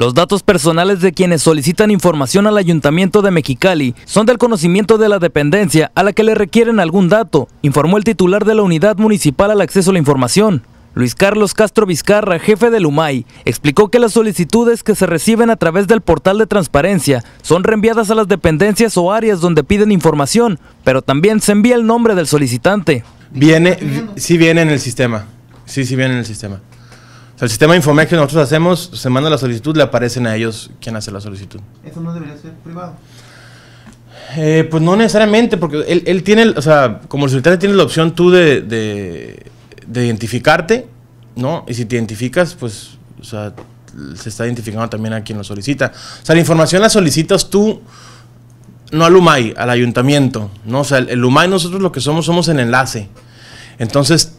Los datos personales de quienes solicitan información al Ayuntamiento de Mexicali son del conocimiento de la dependencia a la que le requieren algún dato, informó el titular de la Unidad Municipal al Acceso a la Información. Luis Carlos Castro Vizcarra, jefe del UMAI, explicó que las solicitudes que se reciben a través del portal de transparencia son reenviadas a las dependencias o áreas donde piden información, pero también se envía el nombre del solicitante. Viene, sí viene en el sistema, sí, sí viene en el sistema el sistema Infomex que nosotros hacemos, se manda la solicitud, le aparecen a ellos quien hace la solicitud. ¿Eso no debería ser privado? Eh, pues no necesariamente, porque él, tiene, o sea, como el solicitante tiene la opción tú de, identificarte, ¿no? Y si te identificas, pues, o sea, se está identificando también a quien lo solicita. O sea, la información la solicitas tú, no al UMAI, al ayuntamiento, ¿no? O sea, el, nosotros lo que somos, somos el enlace. Entonces,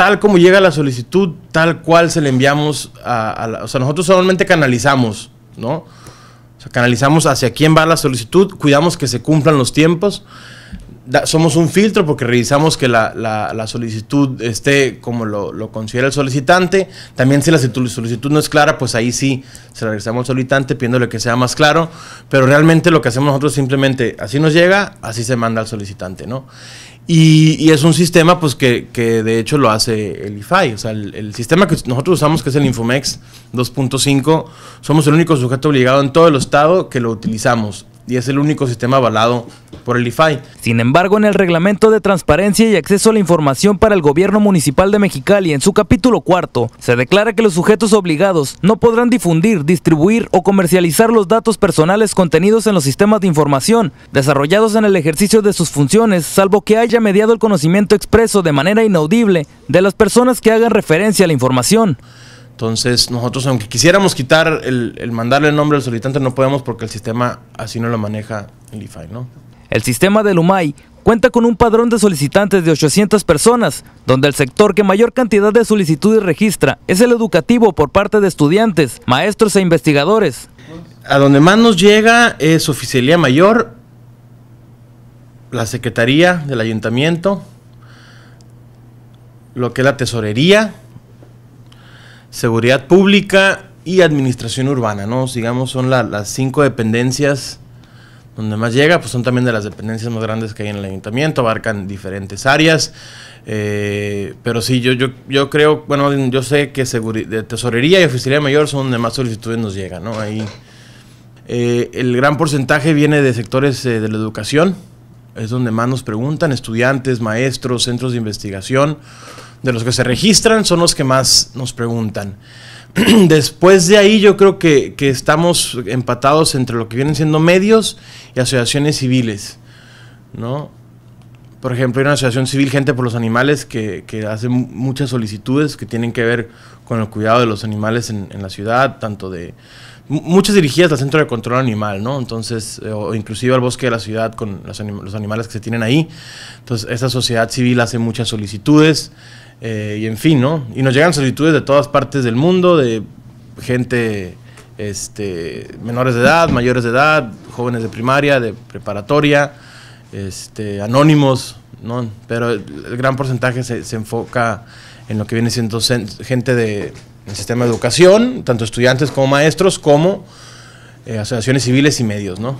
tal como llega la solicitud, tal cual se le enviamos a, la, O sea, nosotros solamente canalizamos, ¿no? O sea, canalizamos hacia quién va la solicitud, cuidamos que se cumplan los tiempos. somos un filtro porque revisamos que la, solicitud esté como lo, lo, considera el solicitante. También si la solicitud no es clara, pues ahí sí se la regresamos al solicitante pidiéndole que sea más claro. Pero realmente lo que hacemos nosotros simplemente, así nos llega, así se manda al solicitante, ¿no? Y, es un sistema pues que, que, de hecho lo hace el IFAI. O sea, el, el sistema que nosotros usamos, que es el Infomex 2.5, somos el único sujeto obligado en todo el estado que lo utilizamos y es el único sistema avalado por el IFAI. Sin embargo, en el Reglamento de Transparencia y Acceso a la Información para el Gobierno Municipal de Mexicali, en su capítulo cuarto, se declara que los sujetos obligados no podrán difundir, distribuir o comercializar los datos personales contenidos en los sistemas de información desarrollados en el ejercicio de sus funciones, salvo que haya mediado el conocimiento expreso de manera inaudible de las personas que hagan referencia a la información. Entonces, nosotros, aunque quisiéramos quitar el, mandarle el nombre al solicitante, no podemos porque el sistema así no lo maneja el IFAI, ¿no? El sistema del UMAI cuenta con un padrón de solicitantes de 800 personas, donde el sector que mayor cantidad de solicitudes registra es el educativo por parte de estudiantes, maestros e investigadores. A donde más nos llega es Oficialía Mayor, la Secretaría del Ayuntamiento, lo que es la Tesorería, seguridad pública y administración urbana, ¿no? sigamos son las cinco dependencias donde más llega, pues son también de las dependencias más grandes que hay en el ayuntamiento, abarcan diferentes áreas, eh, pero sí, yo, yo, yo creo, bueno, yo sé que tesorería y Oficina mayor son donde más solicitudes nos llegan, ¿no? Ahí eh, el gran porcentaje viene de sectores eh, de la educación, es donde más nos preguntan, estudiantes, maestros, centros de investigación, de los que se registran son los que más nos preguntan. Después de ahí yo creo que, estamos empatados entre lo que vienen siendo medios y asociaciones civiles, ¿no? Por ejemplo, hay una asociación civil, Gente por los Animales, que, hace muchas solicitudes que tienen que ver con el cuidado de los animales en la ciudad, tanto de muchas dirigidas al centro de control animal, ¿no? Entonces, eh, o inclusive al bosque de la ciudad con los, animales que se tienen ahí. Entonces, esa sociedad civil hace muchas solicitudes eh, y en fin, ¿no? Y nos llegan solicitudes de todas partes del mundo, de gente este, menores de edad, mayores de edad, jóvenes de primaria, de preparatoria, este, anónimos, ¿no? Pero el, gran porcentaje se, se enfoca en lo que viene siendo gente de el sistema de educación, tanto estudiantes como maestros, como eh, asociaciones civiles y medios, ¿no?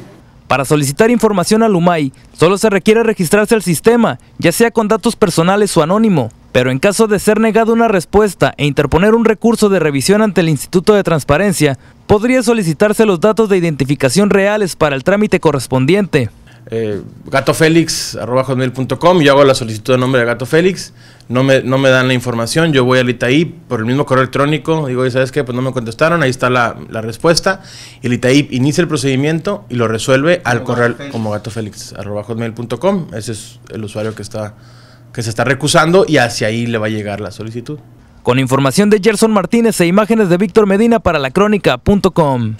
Para solicitar información al UMAI, solo se requiere registrarse al sistema, ya sea con datos personales o anónimo, pero en caso de ser negada una respuesta e interponer un recurso de revisión ante el Instituto de Transparencia, podría solicitarse los datos de identificación reales para el trámite correspondiente eh, yo hago la solicitud de nombre de Gato Félix, no me, no me dan la información, yo voy al ITAI por el mismo correo electrónico, digo, ¿y sabes qué? Pues no me contestaron, ahí está la, respuesta, y el inicia el procedimiento y lo resuelve al correo como gatofélix.com, ese es el usuario que, está, que se está recusando y hacia ahí le va a llegar la solicitud. Con información de Gerson Martínez e imágenes de Víctor Medina para La Crónica.com.